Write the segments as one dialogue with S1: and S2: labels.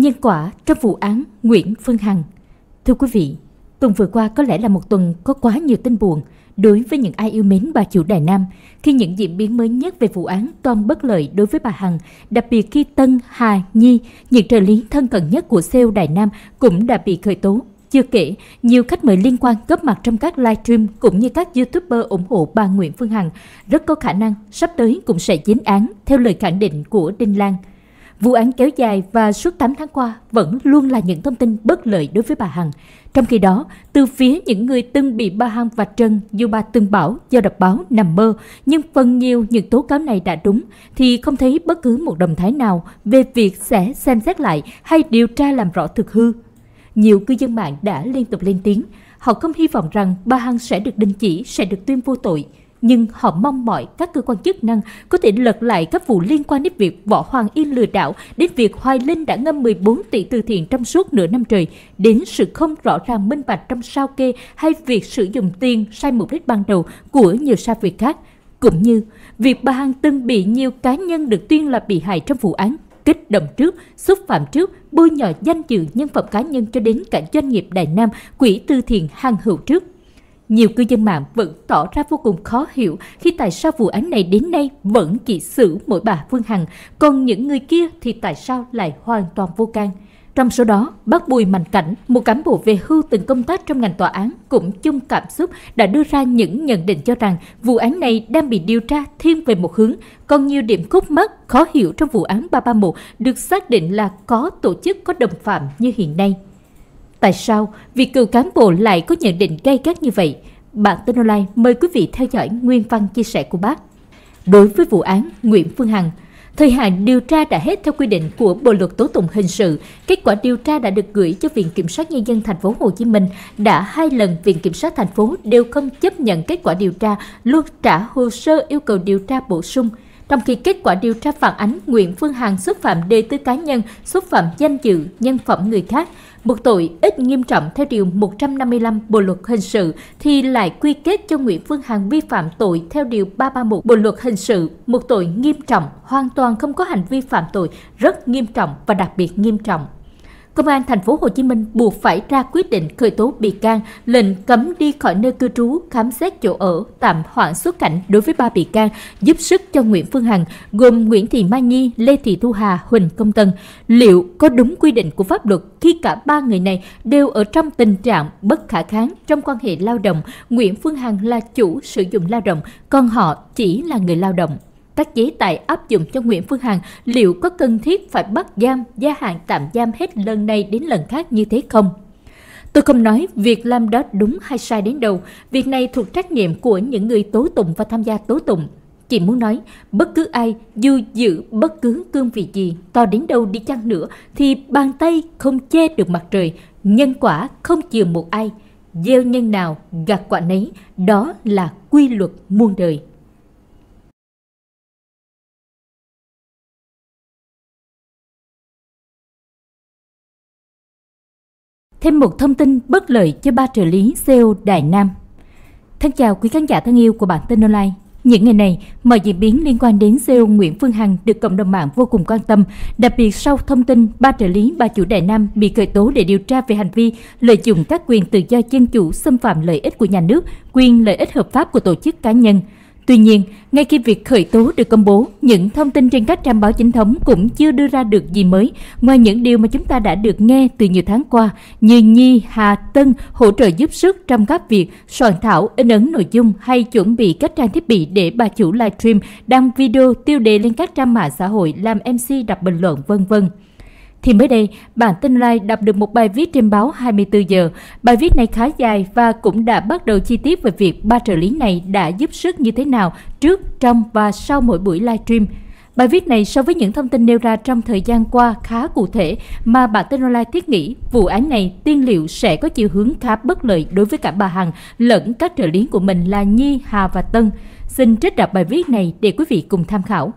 S1: Nhân quả trong vụ án Nguyễn Phương Hằng Thưa quý vị, tuần vừa qua có lẽ là một tuần có quá nhiều tin buồn đối với những ai yêu mến bà chủ Đài Nam khi những diễn biến mới nhất về vụ án toàn bất lợi đối với bà Hằng, đặc biệt khi Tân, Hà, Nhi, những trợ lý thân cận nhất của CEO Đài Nam cũng đã bị khởi tố. Chưa kể, nhiều khách mời liên quan góp mặt trong các livestream cũng như các youtuber ủng hộ bà Nguyễn Phương Hằng rất có khả năng sắp tới cũng sẽ dính án theo lời khẳng định của Đinh Lan. Vụ án kéo dài và suốt 8 tháng qua vẫn luôn là những thông tin bất lợi đối với bà Hằng. Trong khi đó, từ phía những người từng bị bà Hằng và Trần dù bà từng bảo do đọc báo nằm mơ, nhưng phần nhiều những tố cáo này đã đúng thì không thấy bất cứ một động thái nào về việc sẽ xem xét lại hay điều tra làm rõ thực hư. Nhiều cư dân mạng đã liên tục lên tiếng, họ không hy vọng rằng bà Hằng sẽ được đình chỉ, sẽ được tuyên vô tội nhưng họ mong mỏi các cơ quan chức năng có thể lật lại các vụ liên quan đến việc Võ Hoàng Yên lừa đảo, đến việc Hoài Linh đã ngâm 14 tỷ từ thiện trong suốt nửa năm trời, đến sự không rõ ràng minh bạch trong sao kê hay việc sử dụng tiền sai mục đích ban đầu của nhiều sao việc khác, cũng như việc bà Hằng từng bị nhiều cá nhân được tuyên là bị hại trong vụ án kích động trước, xúc phạm trước, bôi nhọ danh dự nhân phẩm cá nhân cho đến cả doanh nghiệp Đại Nam, quỹ tư thiện hàng hữu trước. Nhiều cư dân mạng vẫn tỏ ra vô cùng khó hiểu khi tại sao vụ án này đến nay vẫn chỉ xử mỗi bà Phương Hằng, còn những người kia thì tại sao lại hoàn toàn vô can. Trong số đó, bác Bùi Mạnh Cảnh, một cán bộ về hưu từng công tác trong ngành tòa án, cũng chung cảm xúc đã đưa ra những nhận định cho rằng vụ án này đang bị điều tra thiên về một hướng, còn nhiều điểm khúc mắc khó hiểu trong vụ án 331 được xác định là có tổ chức có đồng phạm như hiện nay. Tại sao việc cựu cán bộ lại có nhận định gay gắt như vậy? Bạn tin online mời quý vị theo dõi nguyên văn chia sẻ của bác. Đối với vụ án Nguyễn Phương Hằng, thời hạn điều tra đã hết theo quy định của Bộ luật tố tụng hình sự. Kết quả điều tra đã được gửi cho Viện kiểm sát nhân dân thành phố Hồ Chí Minh. Đã hai lần Viện kiểm sát thành phố đều không chấp nhận kết quả điều tra, luôn trả hồ sơ yêu cầu điều tra bổ sung trong khi kết quả điều tra phản ánh Nguyễn Phương Hằng xúc phạm đề tư cá nhân, xúc phạm danh dự, nhân phẩm người khác, một tội ít nghiêm trọng theo Điều 155 Bộ Luật Hình sự thì lại quy kết cho Nguyễn Phương Hằng vi phạm tội theo Điều 331 Bộ Luật Hình sự, một tội nghiêm trọng, hoàn toàn không có hành vi phạm tội, rất nghiêm trọng và đặc biệt nghiêm trọng. Công an thành phố Hồ Chí Minh buộc phải ra quyết định khởi tố bị can, lệnh cấm đi khỏi nơi cư trú, khám xét chỗ ở, tạm hoãn xuất cảnh đối với ba bị can giúp sức cho Nguyễn Phương Hằng, gồm Nguyễn Thị Mai Nhi, Lê Thị Thu Hà, Huỳnh Công Tân. Liệu có đúng quy định của pháp luật khi cả ba người này đều ở trong tình trạng bất khả kháng trong quan hệ lao động, Nguyễn Phương Hằng là chủ sử dụng lao động, còn họ chỉ là người lao động? các chế tài áp dụng cho Nguyễn Phương Hằng liệu có cần thiết phải bắt giam, gia hạn tạm giam hết lần này đến lần khác như thế không? Tôi không nói việc làm đó đúng hay sai đến đâu, việc này thuộc trách nhiệm của những người tố tụng và tham gia tố tụng. Chỉ muốn nói, bất cứ ai, dù giữ bất cứ cương vị gì, to đến đâu đi chăng nữa, thì bàn tay không che được mặt trời, nhân quả không chừa một ai. Gieo nhân nào, gặt quả nấy, đó là quy luật muôn đời. Thêm một thông tin bất lợi cho ba trợ lý CEO Đại Nam. Thân chào quý khán giả thân yêu của bản tin online. Những ngày này, mọi diễn biến liên quan đến CEO Nguyễn Phương Hằng được cộng đồng mạng vô cùng quan tâm, đặc biệt sau thông tin ba trợ lý bà chủ Đại Nam bị khởi tố để điều tra về hành vi lợi dụng các quyền tự do dân chủ xâm phạm lợi ích của nhà nước, quyền lợi ích hợp pháp của tổ chức cá nhân – Tuy nhiên, ngay khi việc khởi tố được công bố, những thông tin trên các trang báo chính thống cũng chưa đưa ra được gì mới, ngoài những điều mà chúng ta đã được nghe từ nhiều tháng qua, như Nhi, Hà, Tân hỗ trợ giúp sức trong các việc soạn thảo, in ấn nội dung hay chuẩn bị các trang thiết bị để bà chủ livestream đăng video tiêu đề lên các trang mạng xã hội làm MC đọc bình luận vân vân. Thì mới đây, bản tin Lai đọc được một bài viết trên báo 24 giờ. Bài viết này khá dài và cũng đã bắt đầu chi tiết về việc ba trợ lý này đã giúp sức như thế nào trước, trong và sau mỗi buổi live stream. Bài viết này so với những thông tin nêu ra trong thời gian qua khá cụ thể mà bản tin online thiết nghĩ vụ án này tiên liệu sẽ có chiều hướng khá bất lợi đối với cả bà Hằng lẫn các trợ lý của mình là Nhi, Hà và Tân. Xin trích đọc bài viết này để quý vị cùng tham khảo.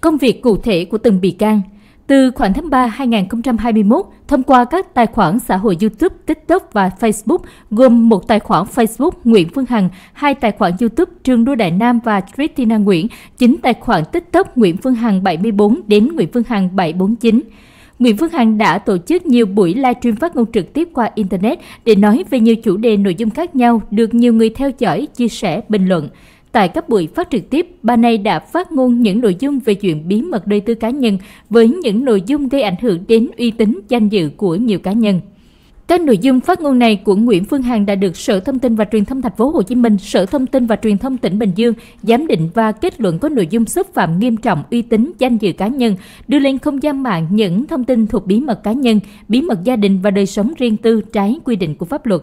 S1: Công việc cụ thể của từng bị can – từ khoảng tháng 3 2021, thông qua các tài khoản xã hội YouTube, TikTok và Facebook, gồm một tài khoản Facebook Nguyễn Phương Hằng, hai tài khoản YouTube Trường đua Đại Nam và Christina Nguyễn, chín tài khoản TikTok Nguyễn Phương Hằng 74 đến Nguyễn Phương Hằng 749. Nguyễn Phương Hằng đã tổ chức nhiều buổi livestream phát ngôn trực tiếp qua Internet để nói về nhiều chủ đề nội dung khác nhau được nhiều người theo dõi, chia sẻ, bình luận. Tại các buổi phát trực tiếp, bà này đã phát ngôn những nội dung về chuyện bí mật đời tư cá nhân với những nội dung gây ảnh hưởng đến uy tín, danh dự của nhiều cá nhân. Các nội dung phát ngôn này của Nguyễn Phương Hằng đã được Sở Thông tin và Truyền thông Thành phố Hồ Chí Minh, Sở Thông tin và Truyền thông tỉnh Bình Dương giám định và kết luận có nội dung xúc phạm nghiêm trọng uy tín, danh dự cá nhân, đưa lên không gian mạng những thông tin thuộc bí mật cá nhân, bí mật gia đình và đời sống riêng tư trái quy định của pháp luật.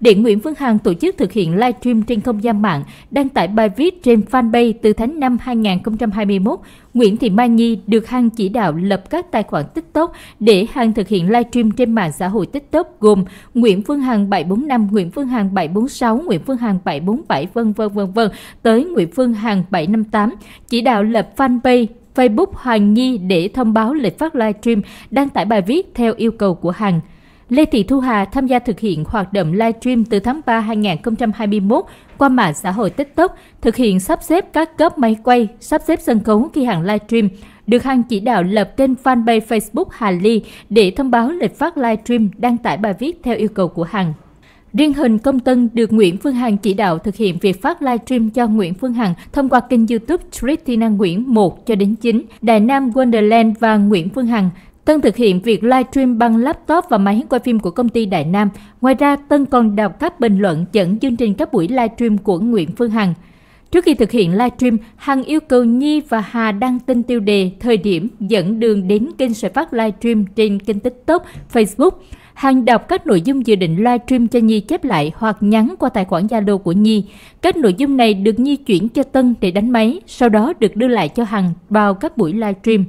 S1: Điện Nguyễn Phương Hằng tổ chức thực hiện livestream trên không gian mạng, đăng tải bài viết trên fanpage từ tháng 5 2021. Nguyễn Thị Mai Nhi được Hằng chỉ đạo lập các tài khoản TikTok để Hằng thực hiện livestream trên mạng xã hội TikTok gồm Nguyễn Phương Hằng 745, Nguyễn Phương Hằng 746, Nguyễn Phương Hằng 747 vân vân vân vân tới Nguyễn Phương Hằng 758 chỉ đạo lập fanpage Facebook Hoàng Nhi để thông báo lịch phát livestream đăng tải bài viết theo yêu cầu của Hằng. Lê Thị Thu Hà tham gia thực hiện hoạt động livestream từ tháng 3 2021 qua mạng xã hội TikTok, thực hiện sắp xếp các cấp máy quay, sắp xếp sân khấu khi hàng livestream, được Hằng chỉ đạo lập kênh fanpage Facebook Hà Ly để thông báo lịch phát livestream đăng tải bài viết theo yêu cầu của Hằng. Riêng hình Công Tân được Nguyễn Phương Hằng chỉ đạo thực hiện việc phát livestream cho Nguyễn Phương Hằng thông qua kênh YouTube Christina Nguyễn 1 cho đến 9, Đại Nam Wonderland và Nguyễn Phương Hằng Tân thực hiện việc livestream bằng laptop và máy quay phim của công ty Đại Nam. Ngoài ra, Tân còn đọc các bình luận dẫn chương trình các buổi livestream của Nguyễn Phương Hằng. Trước khi thực hiện livestream, Hằng yêu cầu Nhi và Hà đăng tin tiêu đề, thời điểm dẫn đường đến kênh sẽ phát livestream trên kênh TikTok, Facebook. Hằng đọc các nội dung dự định livestream cho Nhi chép lại hoặc nhắn qua tài khoản Zalo của Nhi. Các nội dung này được Nhi chuyển cho Tân để đánh máy, sau đó được đưa lại cho Hằng vào các buổi livestream.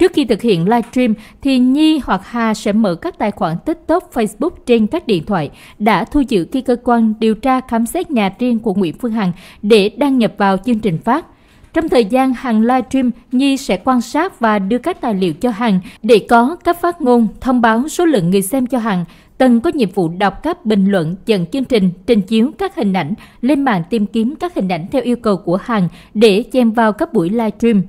S1: Trước khi thực hiện livestream thì Nhi hoặc Hà sẽ mở các tài khoản TikTok, Facebook trên các điện thoại đã thu giữ khi cơ quan điều tra khám xét nhà riêng của Nguyễn Phương Hằng để đăng nhập vào chương trình phát. Trong thời gian Hằng livestream, Nhi sẽ quan sát và đưa các tài liệu cho Hằng để có các phát ngôn, thông báo số lượng người xem cho Hằng. Tân có nhiệm vụ đọc các bình luận dẫn chương trình, trình chiếu các hình ảnh, lên mạng tìm kiếm các hình ảnh theo yêu cầu của Hằng để chen vào các buổi livestream.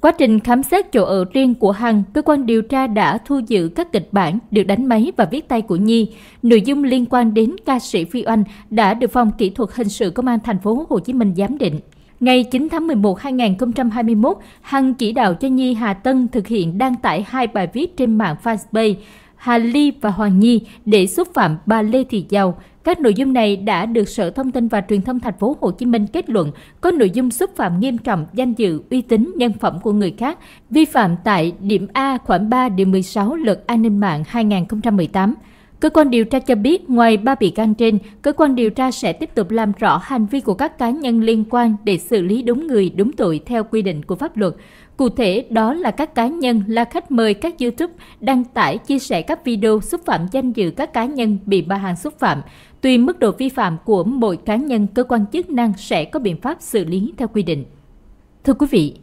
S1: Quá trình khám xét chỗ ở riêng của Hằng, cơ quan điều tra đã thu giữ các kịch bản được đánh máy và viết tay của Nhi. Nội dung liên quan đến ca sĩ Phi Oanh đã được phòng kỹ thuật hình sự công an thành phố Hồ Chí Minh giám định. Ngày 9 tháng 11 2021, Hằng chỉ đạo cho Nhi Hà Tân thực hiện đăng tải hai bài viết trên mạng Facebook. Hà Ly và Hoàng Nhi để xúc phạm bà Lê Thị Giàu. Các nội dung này đã được Sở Thông tin và Truyền thông Thành phố Hồ Chí Minh kết luận có nội dung xúc phạm nghiêm trọng danh dự, uy tín, nhân phẩm của người khác, vi phạm tại điểm A khoảng 3 điều 16 Luật An ninh mạng 2018. Cơ quan điều tra cho biết, ngoài ba bị can trên, cơ quan điều tra sẽ tiếp tục làm rõ hành vi của các cá nhân liên quan để xử lý đúng người, đúng tội theo quy định của pháp luật. Cụ thể, đó là các cá nhân là khách mời các YouTube đăng tải, chia sẻ các video xúc phạm danh dự các cá nhân bị bà hàng xúc phạm. Tùy mức độ vi phạm của mỗi cá nhân, cơ quan chức năng sẽ có biện pháp xử lý theo quy định. Thưa quý vị,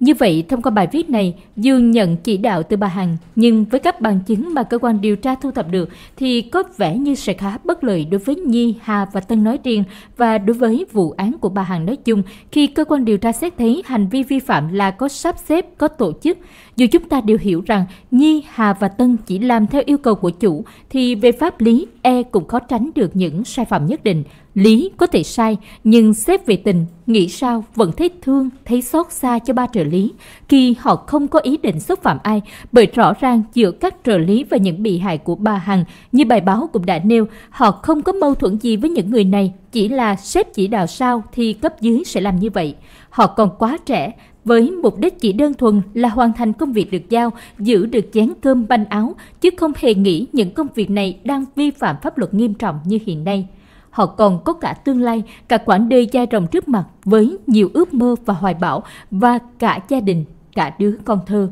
S1: như vậy, thông qua bài viết này, Dương nhận chỉ đạo từ bà Hằng, nhưng với các bằng chứng mà cơ quan điều tra thu thập được thì có vẻ như sẽ khá bất lợi đối với Nhi, Hà và Tân nói riêng và đối với vụ án của bà Hằng nói chung khi cơ quan điều tra xét thấy hành vi vi phạm là có sắp xếp, có tổ chức. Dù chúng ta đều hiểu rằng Nhi, Hà và Tân chỉ làm theo yêu cầu của chủ thì về pháp lý e cũng khó tránh được những sai phạm nhất định. Lý có thể sai, nhưng xếp về tình, nghĩ sao vẫn thấy thương, thấy xót xa cho ba trợ lý, khi họ không có ý định xúc phạm ai, bởi rõ ràng giữa các trợ lý và những bị hại của bà Hằng, như bài báo cũng đã nêu, họ không có mâu thuẫn gì với những người này, chỉ là xếp chỉ đạo sao thì cấp dưới sẽ làm như vậy. Họ còn quá trẻ, với mục đích chỉ đơn thuần là hoàn thành công việc được giao, giữ được chén cơm banh áo, chứ không hề nghĩ những công việc này đang vi phạm pháp luật nghiêm trọng như hiện nay. Họ còn có cả tương lai, cả quãng đời dài rộng trước mặt với nhiều ước mơ và hoài bão và cả gia đình, cả đứa con thơ.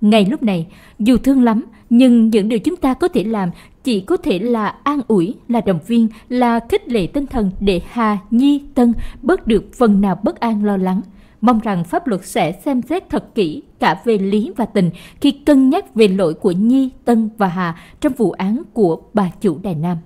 S1: Ngay lúc này, dù thương lắm, nhưng những điều chúng ta có thể làm chỉ có thể là an ủi, là động viên, là khích lệ tinh thần để Hà, Nhi, Tân bớt được phần nào bất an lo lắng – mong rằng pháp luật sẽ xem xét thật kỹ cả về lý và tình khi cân nhắc về lỗi của Nhi, Tân và Hà trong vụ án của bà chủ Đài Nam.